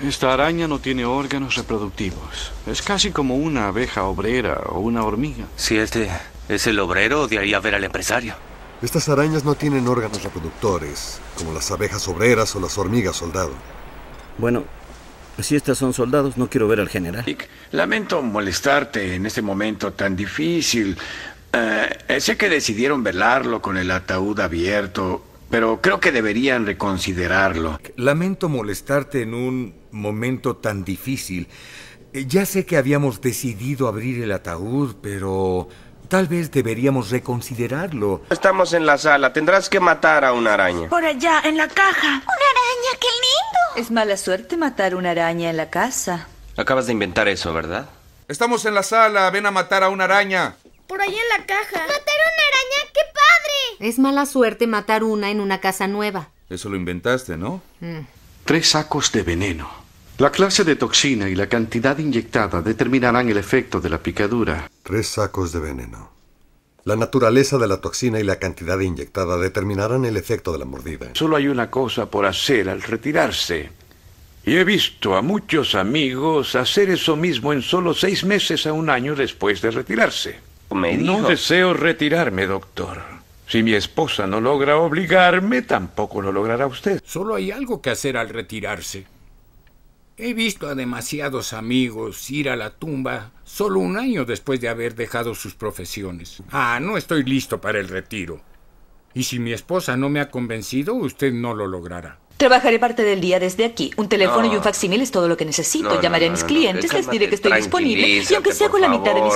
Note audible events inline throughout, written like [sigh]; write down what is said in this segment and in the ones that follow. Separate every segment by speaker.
Speaker 1: Esta araña no tiene órganos reproductivos. Es casi como una abeja obrera o una hormiga. Si este es el obrero, odiaría ver al empresario. Estas arañas no tienen órganos reproductores, como las abejas obreras o las hormigas soldado. Bueno, si estas son soldados, no quiero ver al general. lamento molestarte en este momento tan difícil. Eh, sé que decidieron velarlo con el ataúd abierto pero creo que deberían reconsiderarlo. Lamento molestarte en un momento tan difícil. Eh, ya sé que habíamos decidido abrir el ataúd, pero tal vez deberíamos reconsiderarlo. Estamos en la sala, tendrás que matar a una araña. Por allá, en la caja. ¡Una araña, qué lindo! Es mala suerte matar una araña en la casa. Acabas de inventar eso, ¿verdad? Estamos en la sala, ven a matar a una araña. Por ahí, en la caja. ¿Matar a una araña? ¿Qué es mala suerte matar una en una casa nueva. Eso lo inventaste, ¿no? Mm. Tres sacos de veneno. La clase de toxina y la cantidad inyectada determinarán el efecto de la picadura. Tres sacos de veneno. La naturaleza de la toxina y la cantidad inyectada determinarán el efecto de la mordida. Solo hay una cosa por hacer al retirarse. Y he visto a muchos amigos hacer eso mismo en solo seis meses a un año después de retirarse. No deseo retirarme, doctor. Si mi esposa no logra obligarme, tampoco lo logrará usted. Solo hay algo que hacer al retirarse. He visto a demasiados amigos ir a la tumba solo un año después de haber dejado sus profesiones. Ah, no estoy listo para el retiro. Y si mi esposa no me ha convencido, usted no lo logrará. Trabajaré parte del día desde aquí. Un teléfono y un facsímil es todo lo que necesito. Llamaré a mis clientes, les diré que estoy disponible y aunque sea con la mitad de mis...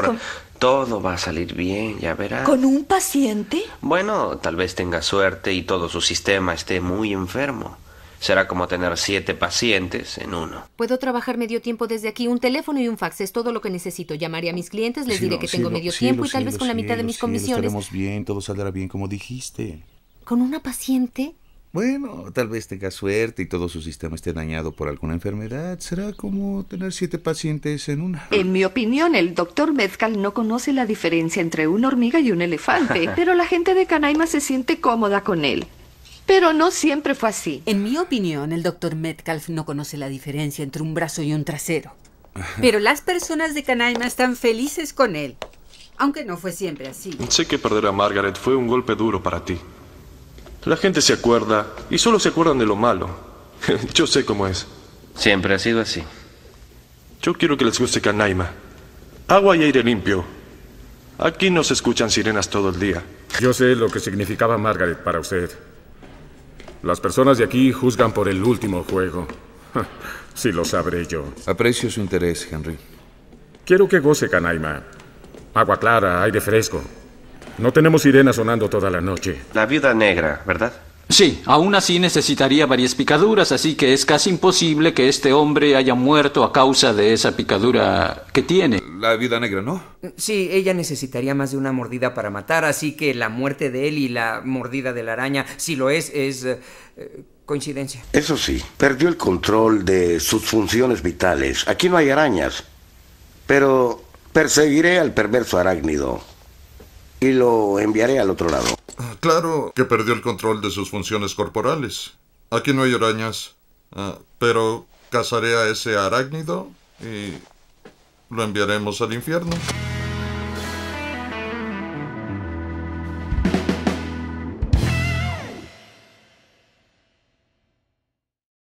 Speaker 1: Todo va a salir bien, ya verás. ¿Con un paciente? Bueno, tal vez tenga suerte y todo su sistema esté muy enfermo. Será como tener siete pacientes en uno. Puedo trabajar medio tiempo desde aquí. Un teléfono y un fax es todo lo que necesito. Llamaré a mis clientes, les diré que tengo medio tiempo y tal vez con la mitad de mis comisiones. bien, todo saldrá bien como dijiste. ¿Con una paciente? Bueno, tal vez tenga suerte y todo su sistema esté dañado por alguna enfermedad. Será como tener siete pacientes en una. En mi opinión, el doctor Metcalf no conoce la diferencia entre una hormiga y un elefante, [laughs] pero la gente de Canaima se siente cómoda con él. Pero no siempre fue así. En mi opinión, el doctor Metcalf no conoce la diferencia entre un brazo y un trasero. Pero las personas de Canaima están felices con él. Aunque no fue siempre así. Sé que perder a Margaret fue un golpe duro para ti. La gente se acuerda y solo se acuerdan de lo malo. [laughs] Yo sé cómo es. Siempre ha sido así. Yo quiero que les guste Canaima. Agua y aire limpio. Aquí no se escuchan sirenas todo el día. Yo sé lo que significaba Margaret para usted. Las personas de aquí juzgan por el último juego. si [laughs] lo sabré yo. Aprecio su interés, Henry. Quiero que goce Canaima. Agua clara, aire fresco, no tenemos sirena sonando toda la noche. La vida negra, ¿verdad? Sí, aún así necesitaría varias picaduras, así que es casi imposible que este hombre haya muerto a causa de esa picadura que tiene. La vida negra, ¿no? Sí, ella necesitaría más de una mordida para matar, así que la muerte de él y la mordida de la araña, si lo es, es... Eh, coincidencia. Eso sí, perdió el control de sus funciones vitales. Aquí no hay arañas, pero perseguiré al perverso arácnido y lo enviaré al otro lado. Claro que perdió el control de sus funciones corporales. Aquí no hay arañas, ah, pero cazaré a ese arácnido y lo enviaremos al infierno.